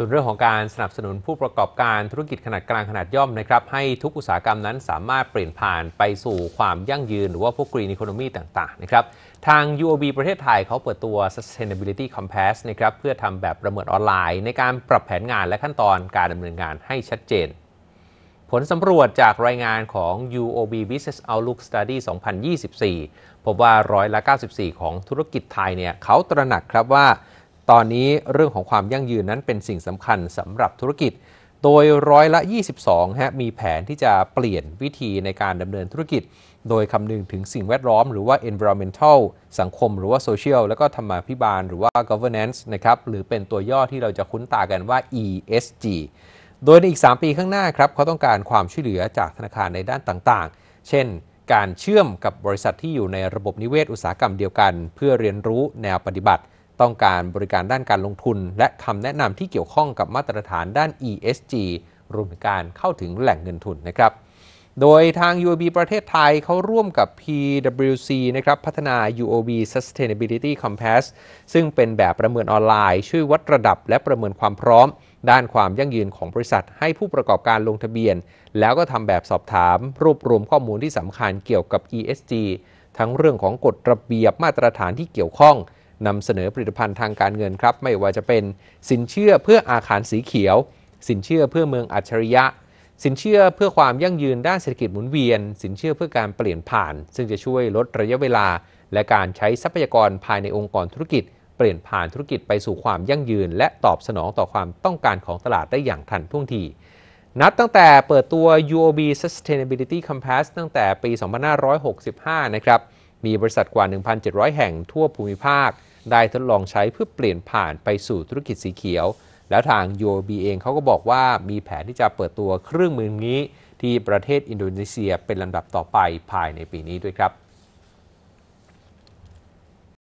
ส่วนเรื่องของการสนับสนุนผู้ประกอบการธุรกิจขนาดกลางขนาดย่อมนะครับให้ทุกอุตสาหกรรมนั้นสามารถเปลี่ยนผ่านไปสู่ความยั่งยืน หรือว่าพวกกรีนอีโคโนมีต่างๆนะครับทาง UOB ประเทศไทยเขาเปิดตัว Sustainability Compass นะครับเพื่อทำแบบประเมินออนไลน์ในการปรับแผนงานและขั้นตอนการดำเนินงานให้ชัดเจน ผลสำรวจจากรายงานของ UOB Business Outlook Study 2024 พบว่าร้อยละ94 ของธุรกิจไทยเนี่ยเขาตระหนักครับว่าตอนนี้เรื่องของความยั่งยืนนั้นเป็นสิ่งสำคัญสำหรับธุรกิจ โดยร้อยละ 22ฮะมีแผนที่จะเปลี่ยนวิธีในการดำเนินธุรกิจ โดยคำนึงถึงสิ่งแวดล้อมหรือว่า environmental สังคมหรือว่า social แล้วก็ธรรมาภิบาลหรือว่า governance นะครับหรือเป็นตัวย่อที่เราจะคุ้นตากันว่า ESG โดยในอีก 3 ปีข้างหน้าครับ เขาต้องการความช่วยเหลือจากธนาคารในด้านต่างๆ เช่น การเชื่อมกับบริษัทที่อยู่ในระบบนิเวศอุตสาหกรรมเดียวกัน เพื่อเรียนรู้แนวปฏิบัติต้องการบริการด้านการลงทุน และคำแนะนำที่เกี่ยวข้องกับมาตรฐานด้าน ESG รวมถึงการเข้าถึงแหล่งเงินทุนนะครับ โดยทาง UOB ประเทศไทยเขาร่วมกับ PwC นะครับพัฒนา UOB Sustainability Compass ซึ่งเป็นแบบประเมินออนไลน์ ช่วยวัดระดับและประเมินความพร้อม ด้านความยั่งยืนของบริษัท ให้ผู้ประกอบการลงทะเบียน แล้วก็ทำแบบสอบถาม รวบรวมข้อมูลที่สำคัญเกี่ยวกับ ESG ทั้งเรื่องของกฎระเบียบมาตรฐานที่เกี่ยวข้องนำเสนอผลิตภัณฑ์ทางการเงินครับไม่ว่าจะเป็นสินเชื่อเพื่ออาคารสีเขียว สินเชื่อเพื่อเมืองอัจฉริยะ สินเชื่อเพื่อความยั่งยืนด้านเศรษฐกิจหมุนเวียน สินเชื่อเพื่อการเปลี่ยนผ่าน ซึ่งจะช่วยลดระยะเวลา และการใช้ทรัพยากรภายในองค์กรธุรกิจ เปลี่ยนผ่านธุรกิจไปสู่ความยั่งยืนและตอบสนองต่อความต้องการของตลาดได้อย่างทันท่วงทีนับตั้งแต่เปิดตัว UOB Sustainability Compass ตั้งแต่ปี 2565 นะครับมีบริษัทกว่า 1,700 แห่งทั่วภูมิภาคได้ทดลองใช้เพื่อเปลี่ยนผ่านไปสู่ธุรกิจสีเขียว แล้วทาง UOB เองเขาก็บอกว่ามีแผนที่จะเปิดตัวเครื่องมือนี้ ที่ประเทศอินโดนีเซียเป็นลำดับต่อไปภายในปีนี้ด้วยครับ